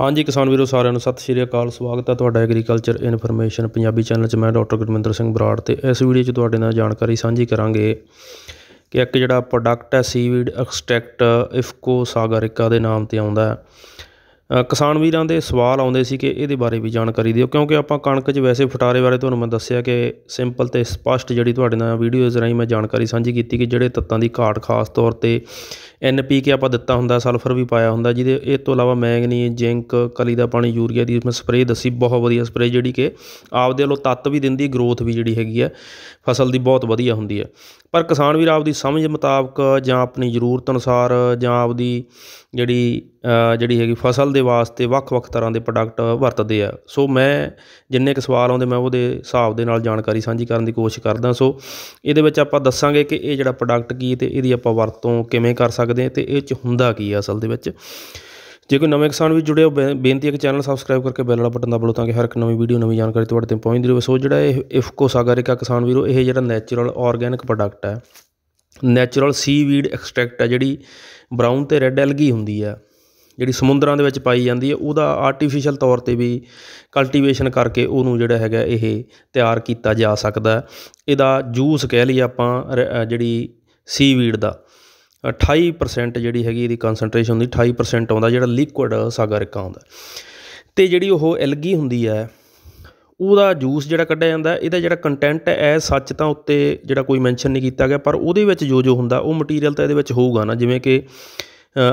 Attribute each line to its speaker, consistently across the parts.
Speaker 1: ਹਾਂਜੀ ਕਿਸਾਨ ਵੀਰੋ ਸਾਰਿਆਂ ਨੂੰ ਸਤਿ ਸ਼੍ਰੀ ਅਕਾਲ ਸਵਾਗਤ ਹੈ ਤੁਹਾਡਾ ਐਗਰੀਕਲਚਰ ਇਨਫੋਰਮੇਸ਼ਨ ਪੰਜਾਬੀ ਚੈਨਲ 'ਚ ਮੈਂ ਡਾਕਟਰ ਗੁਰਮਿੰਦਰ ਸਿੰਘ ਬਰਾੜ ਤੇ ਇਸ ਵੀਡੀਓ 'ਚ ਤੁਹਾਡੇ ਨਾਲ ਜਾਣਕਾਰੀ ਸਾਂਝੀ ਕਰਾਂਗੇ ਕਿ ਇੱਕ ਜਿਹੜਾ ਪ੍ਰੋਡਕਟ ਹੈ ਸੀਵੀਡ ਐਕਸਟ੍ਰੈਕਟ ਇਫਕੋ ਸਾਗਰਿਕਾ ਦੇ ਨਾਮ ਤੇ ਆਉਂਦਾ ਹੈ ਕਿਸਾਨ ਵੀਰਾਂ ਦੇ ਸਵਾਲ ਆਉਂਦੇ ਸੀ ਕਿ ਇਹਦੇ ਬਾਰੇ ਵੀ ਜਾਣਕਾਰੀ ਦਿਓ ਕਿਉਂਕਿ ਆਪਾਂ ਕਣਕ 'ਚ ਵੈਸੇ ਫਟਾਰੇ ਬਾਰੇ ਤੁਹਾਨੂੰ ਮੈਂ ਦੱਸਿਆ ਕਿ ਸਿੰਪਲ ਤੇ ਸਪਸ਼ਟ ਜਿਹੜੀ ਤੁਹਾਡੇ ਨਾਲ ਵੀਡੀਓਜ਼ ਰਾਹੀਂ ਮੈਂ ਜਾਣਕਾਰੀ ਸਾਂਝੀ ਕੀਤੀ ਕਿ ਜਿਹੜੇ ਤੱਤਾਂ ਦੀ ਘਾਟ ਖਾਸ ਤੌਰ ਤੇ ਐਨਪੀਕੇ ਆਪਾਂ ਦਿੱਤਾ ਹੁੰਦਾ ਸਲਫਰ ਵੀ ਪਾਇਆ ਹੁੰਦਾ ਜਿਹਦੇ ਇਹ ਤੋਂ ਇਲਾਵਾ ਮੈਗਨੀ ਜ਼ਿੰਕ ਕਲੀ ਦਾ ਪਾਣੀ ਯੂਰੀਆ ਦੀ ਮੈਂ ਸਪਰੇਅ ਦੱਸੀ ਬਹੁਤ ਵਧੀਆ ਸਪਰੇਅ ਜਿਹੜੀ ਕਿ ਆਪਦੇ ਵੱਲੋਂ ਤੱਤ ਵੀ ਦਿੰਦੀ ਗਰੋਥ ਵੀ ਜਿਹੜੀ ਹੈਗੀ ਹੈ ਫਸਲ ਦੀ ਬਹੁਤ ਵਧੀਆ ਹੁੰਦੀ ਹੈ ਪਰ ਕਿਸਾਨ ਵੀਰ ਆਪਦੀ ਸਮਝ ਮੁਤਾਬਕ ਜਾਂ ਆਪਣੀ ਜ਼ਰੂਰਤ ਅਨੁਸਾਰ ਜਾਂ ਆਪਦੀ ਜਿਹੜੀ ਜਿਹੜੀ ਹੈਗੀ ਫਸਲ ਦੇ ਵਾਸਤੇ ਵੱਖ-ਵੱਖ ਤਰ੍ਹਾਂ ਦੇ ਪ੍ਰੋਡਕਟ ਵਰਤਦੇ ਆ ਸੋ ਮੈਂ ਜਿੰਨੇ ਕੁ ਸਵਾਲ ਆਉਂਦੇ ਮੈਂ ਉਹਦੇ ਹਿਸਾਬ ਦੇ ਨਾਲ ਜਾਣਕਾਰੀ ਸਾਂਝੀ ਕਰਨ ਦੀ ਕੋਸ਼ਿਸ਼ ਕਰਦਾ ਸੋ ਇਹਦੇ ਵਿੱਚ ਆਪਾਂ ਦੱਸਾਂਗੇ ਕਿ ਇਹ ਜਿਹੜਾ ਪ੍ਰੋਡਕਟ ਕੀ ਤੇ ਇਹਦੀ ਆਪਾਂ ਵਰਤੋਂ ਕਿਵੇਂ ਕਰ ਸਕਦੇ ਹਾਂ ਤੇ ਇਹ ਚ ਹੁੰਦਾ ਕੀ ਅਸਲ ਦੇ ਵਿੱਚ ਜੇ ਕੋਈ ਨਵੇਂ ਕਿਸਾਨ ਵੀ ਹੋ ਬੇਨਤੀ ਹੈ ਕਿ ਚੈਨਲ ਸਬਸਕ੍ਰਾਈਬ ਕਰਕੇ ਬੈਲ ਵਾਲਾ ਬਟਨ ਦਾ ਬਲੋ ਤਾਂ ਕਿ ਹਰ ਇੱਕ ਨਵੀਂ ਵੀਡੀਓ ਨਵੀਂ ਜਾਣਕਾਰੀ ਤੁਹਾਡੇ ਤੱਕ ਪਹੁੰਚਦੀ ਰਹੇ ਸੋ ਜਿਹੜਾ ਇਹ ਇਫਕੋ ਸਾਗਰਿਕਾ ਕਿਸਾਨ ਵੀਰੋ ਇਹ ਜਿਹੜਾ ਨੇਚਰਲ ਆਰਗੈਨਿਕ ਪ੍ਰੋਡਕਟ ਹੈ ਨੇਚਰਲ ਸੀ ਵੀਡ ਐਕਸਟ੍ਰੈਕਟ ਹੈ ਜਿਹੜੀ ਬਰਾਊਨ ਤੇ ਰੈੱਡ ਐਲਗੀ ਹੁੰਦੀ ਹੈ ਜਿਹੜੀ ਸਮੁੰਦਰਾਂ ਦੇ ਵਿੱਚ ਪਾਈ ਜਾਂਦੀ ਹੈ ਉਹਦਾ ਆਰਟੀਫੀਸ਼ੀਅਲ ਤੌਰ ਤੇ ਵੀ ਕਲਟੀਵੇਸ਼ਨ ਕਰਕੇ ਉਹਨੂੰ ਜਿਹੜਾ ਹੈਗਾ ਇਹ ਤਿਆਰ ਕੀਤਾ ਜਾ ਸਕਦਾ ਇਹਦਾ ਜੂਸ ਕਹਿ ਲਈ ਆਪਾਂ ਜਿਹੜੀ ਸੀ ਵੀਡ ਦਾ 28% ਜਿਹੜੀ ਹੈਗੀ ਇਹਦੀ ਕਨਸੈਂਟ੍ਰੇਸ਼ਨ ਹੁੰਦੀ 28% ਆਉਂਦਾ ਜਿਹੜਾ ਲਿਕੁਇਡ ਸਾਗਰਿਕਾ ਆਉਂਦਾ ਤੇ ਜਿਹੜੀ ਉਹ ਐਲਗੀ ਹੁੰਦੀ ਹੈ ਉਹਦਾ ਜੂਸ ਜਿਹੜਾ ਕੱਢਿਆ ਜਾਂਦਾ ਇਹਦਾ ਜਿਹੜਾ ਕੰਟੈਂਟ ਹੈ ਸੱਚ ਤਾਂ ਉੱਤੇ ਜਿਹੜਾ ਕੋਈ ਮੈਂਸ਼ਨ ਨਹੀਂ ਕੀਤਾ ਗਿਆ ਪਰ ਉਹਦੇ ਵਿੱਚ ਜੋ ਜੋ ਹੁੰਦਾ ਉਹ ਮਟੀਰੀਅਲ ਤਾਂ ਇਹਦੇ ਵਿੱਚ ਹੋਊਗਾ ਨਾ ਜਿਵੇਂ ਕਿ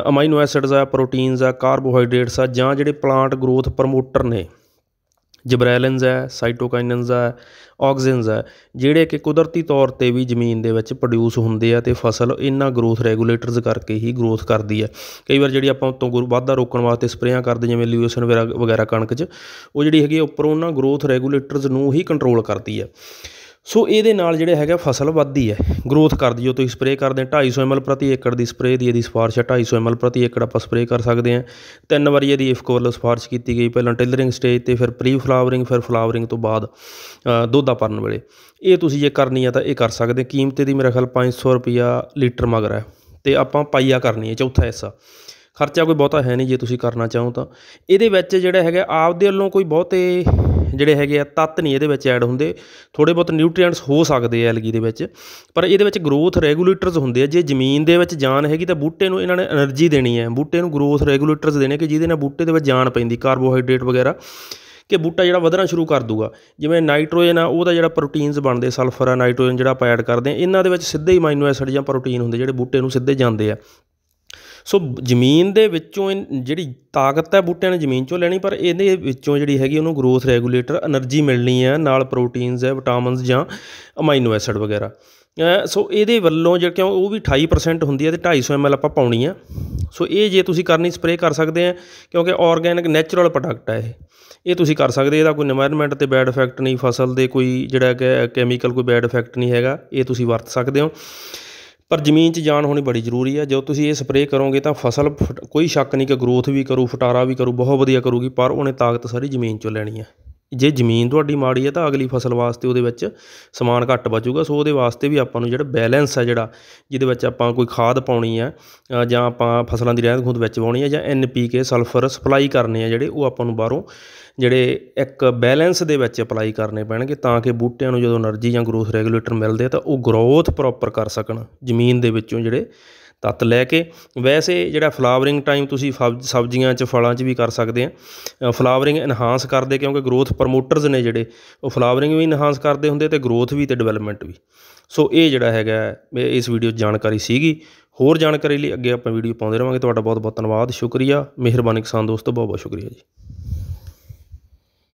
Speaker 1: ਅਮਾਈਨੋ ਐਸਿਡਸ ਆ ਪ੍ਰੋਟੀਨਸ ਆ ਕਾਰਬੋਹਾਈਡਰੇਟਸ ਆ ਜਾਂ ਜਿਹੜੇ ਪਲਾਂਟ ਗਰੋਥ ਪ੍ਰੋਮੋਟਰ ਨੇ ਜਬਰੈਲਿਨਸ ਹੈ ਸਾਈਟੋਕਾਈਨਨਸ ਹੈ ਆਕਸੀਨਸ ਹੈ ਜਿਹੜੇ ਕਿ ਕੁਦਰਤੀ ਤੌਰ ਤੇ ਵੀ ਜ਼ਮੀਨ ਦੇ ਵਿੱਚ ਪ੍ਰੋਡਿਊਸ ਹੁੰਦੇ ਆ ਤੇ ਫਸਲ ਇਹਨਾਂ ਗਰੋਥ ਰੈਗੂਲੇਟਰਸ ਕਰਕੇ ਹੀ ਗਰੋਥ ਕਰਦੀ ਹੈ ਕਈ ਵਾਰ ਜਿਹੜੀ ਆਪਾਂ ਉਤੋਂ ਵਾਧਾ ਰੋਕਣ ਵਾਸਤੇ ਸਪਰੇਆਂ ਕਰਦੇ ਜਿਵੇਂ ਲਿਊਸਨ ਵਗੈਰਾ ਕਣਕ 'ਚ ਉਹ ਜਿਹੜੀ ਹੈਗੀ ਉੱਪਰੋਂ ਉਹਨਾਂ ਗਰੋਥ ਰੈਗੂਲੇਟਰਸ ਨੂੰ ਹੀ ਕੰਟਰੋਲ ਕਰਦੀ ਹੈ ਸੋ ਇਹਦੇ ਨਾਲ ਜਿਹੜੇ ਹੈਗਾ ਫਸਲ ਵੱਧਦੀ ਹੈ ਗਰੋਥ ਕਰਦੀ ਜੋ ਤੁਸੀਂ ਸਪਰੇਅ ਕਰਦੇ 250 ml ਪ੍ਰਤੀ ਏਕੜ ਦੀ ਸਪਰੇਅ ਦੀ ਇਹਦੀ ਸਫਾਰਸ਼ ਹੈ 250 ml ਪ੍ਰਤੀ ਏਕੜ ਆਪਾਂ ਸਪਰੇਅ ਕਰ ਸਕਦੇ ਹਾਂ ਤਿੰਨ ਵਾਰੀ ਇਹਦੀ ਇਫਕੋ ਵੱਲੋਂ ਸਫਾਰਸ਼ ਕੀਤੀ ਗਈ ਪਹਿਲਾਂ ਟੇਲਰਿੰਗ ਸਟੇਜ ਤੇ ਫਿਰ ਪ੍ਰੀ ਫਲਾਵਰਿੰਗ ਫਿਰ ਫਲਾਵਰਿੰਗ ਤੋਂ ਬਾਅਦ ਦੁੱਧਾ ਪਰਨ ਵੇਲੇ ਇਹ ਤੁਸੀਂ ਜੇ ਕਰਨੀ ਆ ਤਾਂ ਇਹ ਕਰ ਸਕਦੇ ਕੀਮਤ ਇਹਦੀ ਮੇਰਾ ਖਿਆਲ 500 ਰੁਪਿਆ ਲੀਟਰ ਮਗਰ ਹੈ ਤੇ ਆਪਾਂ ਪਾਈਆ ਕਰਨੀ ਹੈ ਚੌਥਾ ਹਿੱਸਾ ਖਰਚਾ ਕੋਈ ਬਹੁਤਾ ਹੈ ਨਹੀਂ ਜੇ ਤੁਸੀਂ ਕਰਨਾ ਚਾਹੋ ਤਾਂ ਇਹਦੇ ਵਿੱਚ ਜਿਹੜਾ ਹੈਗਾ ਆਪਦੇ ਵੱਲੋਂ ਕੋਈ ਬਹੁਤੇ ਜਿਹੜੇ ਹੈਗੇ ਆ ਤੱਤ ਨਹੀਂ ਇਹਦੇ ਵਿੱਚ ਐਡ ਹੁੰਦੇ ਥੋੜੇ ਬਹੁਤ ਨਿਊਟ੍ਰੀਐਂਟਸ ਹੋ ਸਕਦੇ ਆ ਐਲਗੀ ਦੇ ਵਿੱਚ ਪਰ ਇਹਦੇ ਵਿੱਚ ਗਰੋਥ ਰੈਗੂਲੇਟਰਸ ਹੁੰਦੇ ਆ ਜੇ ਜ਼ਮੀਨ ਦੇ ਵਿੱਚ ਜਾਨ ਹੈਗੀ ਤਾਂ ਬੂਟੇ ਨੂੰ ਇਹਨਾਂ ਨੇ એનર્ਜੀ ਦੇਣੀ ਹੈ ਬੂਟੇ ਨੂੰ ਗਰੋਥ ਰੈਗੂਲੇਟਰਸ ਦੇਣੇ ਕਿ ਜਿਹਦੇ ਨਾਲ ਬੂਟੇ ਦੇ ਵਿੱਚ ਜਾਨ ਪੈਂਦੀ ਕਾਰਬੋਹਾਈਡਰੇਟ ਵਗੈਰਾ ਕਿ ਬੂਟਾ ਜਿਹੜਾ ਵਧਣਾ ਸ਼ੁਰੂ ਕਰ ਦੂਗਾ ਜਿਵੇਂ ਨਾਈਟ੍ਰੋਜਨ ਆ ਉਹਦਾ ਜਿਹੜਾ ਪ੍ਰੋਟੀਨਸ ਬਣਦੇ ਸਲਫਰ ਆ ਨਾਈਟ੍ਰੋਜਨ ਜਿਹੜਾ ਆਪਾਂ ਐਡ ਕਰਦੇ ਆ ਇਹਨਾਂ ਦੇ ਵਿੱਚ ਸਿੱਧੇ ਹੀ ਮਾਈਨੋ ਐਸਿਡ ਜਾਂ ਪ੍ਰੋਟੀਨ ਹੁੰਦੇ ਜਿਹੜੇ ਬੂਟੇ ਨੂੰ ਸਿੱਧੇ ਜਾਂਦੇ ਆ ਸੋ ਜ਼ਮੀਨ ਦੇ ਵਿੱਚੋਂ ਜਿਹੜੀ ਤਾਕਤ ਹੈ ਬੂਟਿਆਂ ਨੇ ਜ਼ਮੀਨ ਚੋਂ ਲੈਣੀ ਪਰ ਇਹਦੇ ਵਿੱਚੋਂ ਜਿਹੜੀ ਹੈਗੀ ਉਹਨੂੰ ਗਰੋਥ ਰੈਗੂਲੇਟਰ એનર્ਜੀ ਮਿਲਣੀ ਹੈ ਨਾਲ ਪ੍ਰੋਟੀਨਸ ਹੈ ਵਿਟਾਮਿਨਸ ਜਾਂ ਅਮਾਈਨੋ ਐਸਿਡ ਵਗੈਰਾ ਸੋ ਇਹਦੇ ਵੱਲੋਂ ਜਿਹੜਾ ਕਿਉਂ ਉਹ ਵੀ 28% ਹੁੰਦੀ ਹੈ ਤੇ 250 ml ਆਪਾਂ ਪਾਉਣੀ ਆ ਸੋ ਇਹ ਜੇ ਤੁਸੀਂ ਕਰਨੀ ਸਪਰੇਅ ਕਰ ਸਕਦੇ ਆ ਕਿਉਂਕਿ ਆਰਗੈਨਿਕ ਨੇਚਰਲ ਪ੍ਰੋਡਕਟ ਹੈ ਇਹ ਇਹ ਤੁਸੀਂ ਕਰ ਸਕਦੇ ਇਹਦਾ ਕੋਈ এনवायरमेंट ਤੇ ਬੈਡ ਇਫੈਕਟ ਨਹੀਂ ਫਸਲ ਦੇ ਕੋਈ ਜਿਹੜਾ ਕਿ ਕੈਮੀਕਲ ਕੋਈ ਬੈਡ ਇਫੈਕਟ ਨਹੀਂ ਹੈਗਾ ਇਹ ਤੁਸੀਂ ਵਰਤ ਸਕਦੇ ਹੋ ਪਰ ਜ਼ਮੀਨ 'ਚ ਜਾਨ ਹੋਣੀ ਬੜੀ ਜ਼ਰੂਰੀ ਆ ਜਦੋਂ ਤੁਸੀਂ ਇਹ ਸਪਰੇਅ ਕਰੋਗੇ ਤਾਂ ਫਸਲ ਕੋਈ ਸ਼ੱਕ ਨਹੀਂ ਕਿ ਗਰੋਥ ਵੀ ਕਰੂ ਫਟਾਰਾ ਵੀ ਕਰੂ ਬਹੁਤ ਵਧੀਆ ਕਰੂਗੀ ਪਰ ਉਹਨੇ ਤਾਕਤ ਸਾਰੀ ਜ਼ਮੀਨ 'ਚੋਂ ਲੈਣੀ ਆ ਜੇ ਜ਼ਮੀਨ ਤੁਹਾਡੀ ਮਾੜੀ ਹੈ ਤਾਂ ਅਗਲੀ ਫਸਲ ਵਾਸਤੇ ਉਹਦੇ ਵਿੱਚ ਸਮਾਨ ਘੱਟ ਬਚੂਗਾ ਸੋ ਉਹਦੇ ਵਾਸਤੇ ਵੀ ਆਪਾਂ ਨੂੰ ਜਿਹੜਾ ਬੈਲੈਂਸ ਹੈ ਜਿਹੜਾ ਜਿਹਦੇ ਵਿੱਚ ਆਪਾਂ ਕੋਈ ਖਾਦ ਪਾਉਣੀ ਹੈ ਜਾਂ ਆਪਾਂ ਫਸਲਾਂ ਦੀ ਰਹਿੰਦ ਖੁੰਦ ਵਿੱਚ ਪਾਉਣੀ ਹੈ ਜਾਂ ਐਨਪੀਕੇ ਸਲਫਰ ਸਪਲਾਈ ਕਰਨੇ ਆ ਜਿਹੜੇ ਉਹ ਆਪਾਂ ਨੂੰ ਬਾਹਰੋਂ ਜਿਹੜੇ ਇੱਕ ਬੈਲੈਂਸ ਦੇ ਵਿੱਚ ਅਪਲਾਈ ਕਰਨੇ ਪੈਣਗੇ ਤਾਂ ਕਿ ਬੂਟਿਆਂ ਨੂੰ ਜਦੋਂ એનર્ਜੀ ਜਾਂ ਗਰੋਥ ਰੈਗੂਲੇਟਰ ਮਿਲਦੇ ਤਾਂ ਉਹ ਗਰੋਥ ਪ੍ਰੋਪਰ ਕਰ ਸਕਣ ਜ਼ਮੀਨ ਦੇ ਵਿੱਚੋਂ ਜਿਹੜੇ ਤੱਤ ਲੈ ਕੇ ਵੈਸੇ ਜਿਹੜਾ ਫਲਾਵਰਿੰਗ ਟਾਈਮ ਤੁਸੀਂ ਸਬਜ਼ੀਆਂ 'ਚ ਫਲਾਂ 'ਚ ਵੀ ਕਰ ਸਕਦੇ ਆ ਫਲਾਵਰਿੰਗ ਇਨਹਾਂਸ ਕਰਦੇ ਕਿਉਂਕਿ ਗਰੋਥ ਪ੍ਰਮੋਟਰਸ ਨੇ ਜਿਹੜੇ ਉਹ ਫਲਾਵਰਿੰਗ ਵੀ ਇਨਹਾਂਸ ਕਰਦੇ ਹੁੰਦੇ ਤੇ ਗਰੋਥ ਵੀ ਤੇ ਡਿਵੈਲਪਮੈਂਟ ਵੀ ਸੋ ਇਹ ਜਿਹੜਾ ਹੈਗਾ ਇਸ ਵੀਡੀਓ 'ਚ ਜਾਣਕਾਰੀ ਸੀਗੀ ਹੋਰ ਜਾਣਕਾਰੀ ਲਈ ਅੱਗੇ ਆਪਾਂ ਵੀਡੀਓ ਪਾਉਂਦੇ ਰਵਾਂਗੇ ਤੁਹਾਡਾ ਬਹੁਤ ਬਹੁਤ ਧੰਨਵਾਦ ਸ਼ੁਕਰੀਆ ਮਿਹਰਬਾਨੀ ਕਿਸਾਨ ਦੋਸਤੋ ਬਹੁਤ ਬਹੁਤ ਸ਼ੁਕਰੀਆ ਜੀ